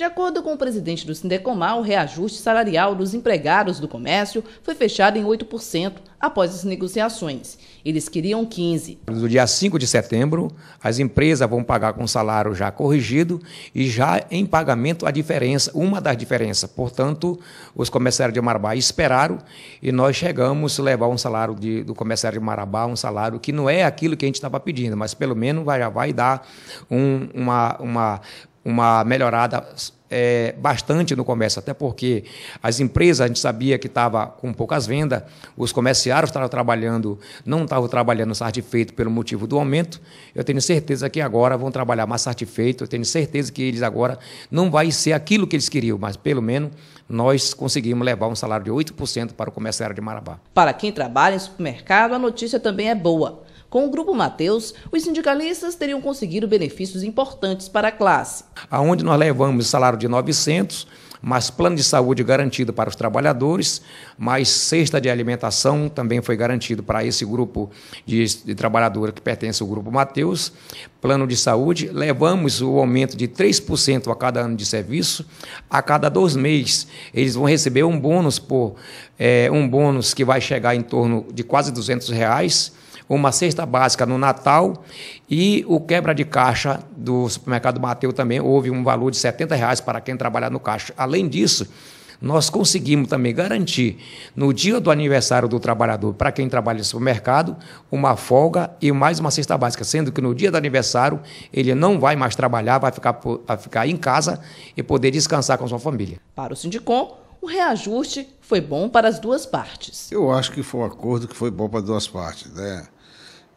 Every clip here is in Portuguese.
De acordo com o presidente do Sindecomar, o reajuste salarial dos empregados do comércio foi fechado em 8% após as negociações. Eles queriam 15. No dia 5 de setembro, as empresas vão pagar com salário já corrigido e já em pagamento a diferença, uma das diferenças. Portanto, os comerciários de Marabá esperaram e nós chegamos a levar um salário de, do comerciário de Marabá, um salário que não é aquilo que a gente estava pedindo, mas pelo menos vai, já vai dar um, uma, uma, uma melhorada é, bastante no comércio, até porque as empresas, a gente sabia que estava com poucas vendas, os comerciários estavam trabalhando, não estavam trabalhando satisfeito pelo motivo do aumento. Eu tenho certeza que agora vão trabalhar mais satisfeito, eu tenho certeza que eles agora não vai ser aquilo que eles queriam, mas pelo menos nós conseguimos levar um salário de 8% para o comerciário de Marabá. Para quem trabalha em supermercado, a notícia também é boa. Com o Grupo Mateus, os sindicalistas teriam conseguido benefícios importantes para a classe. Aonde nós levamos salário de 900, mais plano de saúde garantido para os trabalhadores, mais cesta de alimentação também foi garantido para esse grupo de, de trabalhadores que pertence ao Grupo Mateus, plano de saúde, levamos o aumento de 3% a cada ano de serviço, a cada dois meses eles vão receber um bônus por é, um bônus que vai chegar em torno de quase 200 reais, uma cesta cesta básica no Natal e o quebra de caixa do supermercado Mateu também houve um valor de 70 reais para quem trabalhar no caixa. Além disso, nós conseguimos também garantir, no dia do aniversário do trabalhador, para quem trabalha no supermercado, uma folga e mais uma cesta básica, sendo que no dia do aniversário ele não vai mais trabalhar, vai ficar, vai ficar em casa e poder descansar com sua família. Para o Sindicom, o reajuste foi bom para as duas partes. Eu acho que foi um acordo que foi bom para as duas partes, né?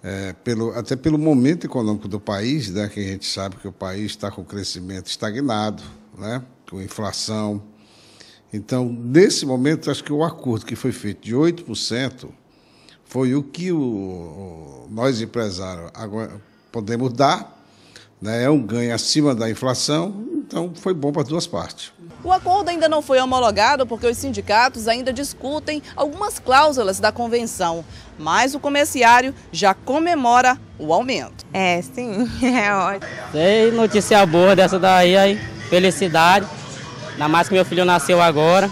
é, pelo, até pelo momento econômico do país, né, que a gente sabe que o país está com crescimento estagnado, né, com inflação. Então, nesse momento, acho que o acordo que foi feito de 8% foi o que o, o, nós, empresários, agora podemos dar. Né, é um ganho acima da inflação, então foi bom para as duas partes. O acordo ainda não foi homologado porque os sindicatos ainda discutem algumas cláusulas da convenção, mas o comerciário já comemora o aumento. É, sim, é ótimo. Tem notícia boa dessa daí aí, felicidade. Ainda mais que meu filho nasceu agora.